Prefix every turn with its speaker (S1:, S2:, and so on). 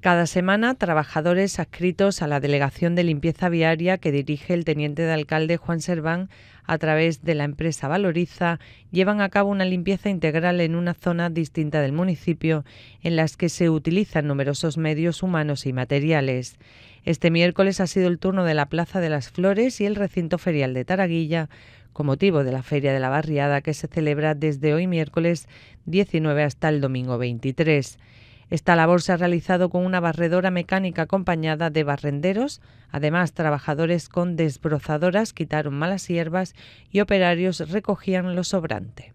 S1: Cada semana, trabajadores adscritos a la Delegación de Limpieza Viaria que dirige el teniente de alcalde Juan Serván a través de la empresa Valoriza llevan a cabo una limpieza integral en una zona distinta del municipio en las que se utilizan numerosos medios humanos y materiales. Este miércoles ha sido el turno de la Plaza de las Flores y el recinto ferial de Taraguilla con motivo de la Feria de la Barriada que se celebra desde hoy miércoles 19 hasta el domingo 23. Esta labor se ha realizado con una barredora mecánica acompañada de barrenderos. Además, trabajadores con desbrozadoras quitaron malas hierbas y operarios recogían lo sobrante.